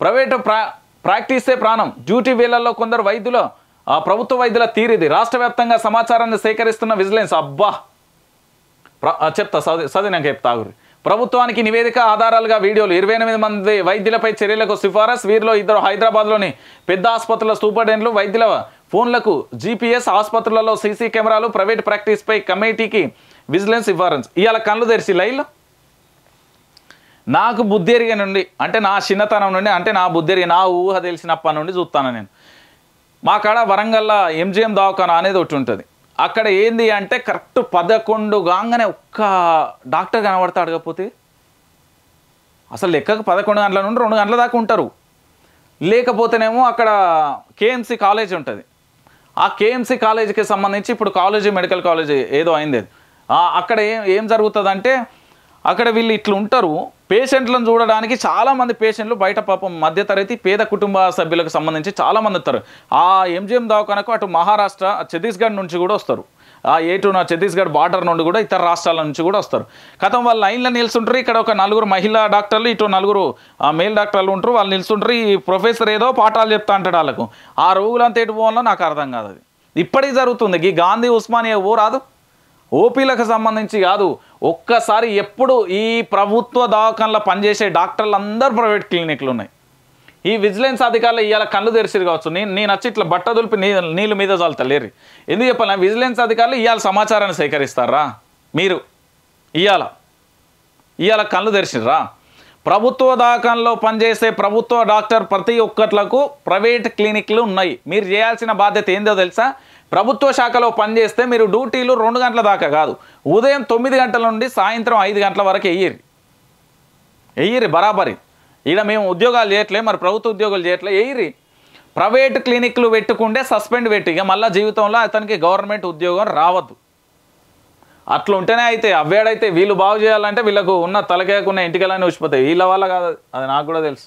private ప్రా ప్రాక్టీసే ప్రాణం duty వేళల్లో కొందరు వైద్యులు ప్రభుత్వ వైద్యుల తీరిది రాష్ట్ర వ్యాప్తంగా సమాచారాన్ని సేకరిస్తున్న విజిలెన్స్ అబ్బా చెప్తా సదే నాకు చెప్తా ప్రభుత్వానికి నివేదిక ఆధారాలుగా వీడియోలు ఇరవై ఎనిమిది మంది వైద్యులపై చర్యలకు సిఫారసు వీరిలో ఇద్దరు హైదరాబాద్లోని పెద్ద ఆసుపత్రుల సూపరింటెండెంట్లు వైద్యుల ఫోన్లకు జీపీఎస్ ఆసుపత్రులలో సీసీ కెమెరాలు ప్రైవేట్ ప్రాక్టీస్పై కమిటీకి విజిలెన్స్ సిఫారెన్స్ ఇవాళ కళ్ళు తెరిచి లైన్లో నాకు బుద్ధి ఎరిగే నుండి అంటే నా చిన్నతనం నుండి అంటే నా బుద్ధి ఎరిగి నా ఊహ తెలిసినప్పటి నుండి చూస్తాను నేను మా కాడ వరంగల్లో ఎంజిఎం దవాఖాన అనేది ఒకటి ఉంటుంది అక్కడ ఏంది అంటే కరెక్ట్ పదకొండు కాగానే ఒక్క డాక్టర్ కనబడతాడు కాకపోతే అసలు లెక్కకు పదకొండు గంటల నుండి రెండు గంటల దాకా ఉంటారు లేకపోతేనేమో అక్కడ కేఎంసి కాలేజ్ ఉంటుంది ఆ కేఎంసి కాలేజీకి సంబంధించి ఇప్పుడు కాలేజీ మెడికల్ కాలేజీ ఏదో అయింది అక్కడ ఏం ఏం జరుగుతుందంటే అక్కడ వీళ్ళు ఇట్లా ఉంటారు పేషెంట్లను చూడడానికి చాలామంది పేషెంట్లు బయట పాపం మధ్యతరగతి పేద కుటుంబ సభ్యులకు సంబంధించి చాలామంది వస్తారు ఆ ఎంజిఎం దవాఖానకు అటు మహారాష్ట్ర ఛత్తీస్గఢ్ నుంచి కూడా వస్తారు ఆ ఏటు నా ఛత్తీస్గఢ్ బార్డర్ నుండి కూడా ఇతర రాష్ట్రాల నుంచి కూడా వస్తారు గతం వాళ్ళు లైన్లో నిల్చుంటారు ఇక్కడ ఒక నలుగురు మహిళా డాక్టర్లు ఇటు నలుగురు మేల్ డాక్టర్లు ఉంటారు వాళ్ళు నిల్చుంటారు ఈ ప్రొఫెసర్ ఏదో పాఠాలు చెప్తా అంటాడు వాళ్ళకు ఆ రోగులంతా ఎటు పోవాలో నాకు అర్థం కాదు అది ఇప్పటికీ జరుగుతుంది ఈ గాంధీ ఉస్మానియా ఓ రాదు ఓపీలకు సంబంధించి కాదు ఒక్కసారి ఎప్పుడు ఈ ప్రభుత్వ దవాఖానలో పనిచేసే డాక్టర్లు అందరూ ప్రైవేట్ క్లినిక్లు ఉన్నాయి ఈ విజిలెన్స్ అధికారులు ఇవాళ కళ్ళు తెరిచిరు కావచ్చు నేను నేను వచ్చి ఇట్లా బట్ట దులిపి నీళ్ళు మీద లేరు ఎందుకు చెప్పాలి విజిలెన్స్ అధికారులు ఇవాళ సమాచారాన్ని సేకరిస్తారా మీరు ఇవాళ ఇవాళ కళ్ళు తెరిచిర్రా ప్రభుత్వ దాఖాల్లో పనిచేసే ప్రభుత్వ డాక్టర్ ప్రతి ఒక్కట్లకు ప్రైవేట్ క్లినిక్లు ఉన్నాయి మీరు చేయాల్సిన బాధ్యత ఏందో తెలుసా ప్రభుత్వ శాఖలో పనిచేస్తే మీరు డ్యూటీలు రెండు గంటల దాకా కాదు ఉదయం తొమ్మిది గంటల నుండి సాయంత్రం ఐదు గంటల వరకు వెయ్యిరి వెయ్యిరి బరాబరి ఇక్కడ మేము ఉద్యోగాలు చేయట్లే మరి ప్రభుత్వ ఉద్యోగాలు చేయట్లే వెయ్యిరి ప్రైవేట్ క్లినిక్లు పెట్టుకుంటే సస్పెండ్ పెట్టి ఇక మళ్ళీ జీవితంలో అతనికి గవర్నమెంట్ ఉద్యోగం రావద్దు అట్లా ఉంటేనే అయితే అవ్వాడైతే వీళ్ళు బాగు చేయాలంటే వీళ్ళకు ఉన్న తలకేకున్న ఇంటికెళ్ళని వచ్చిపోతాయి వీళ్ళ వల్ల కాదు అది నాకు కూడా తెలుసు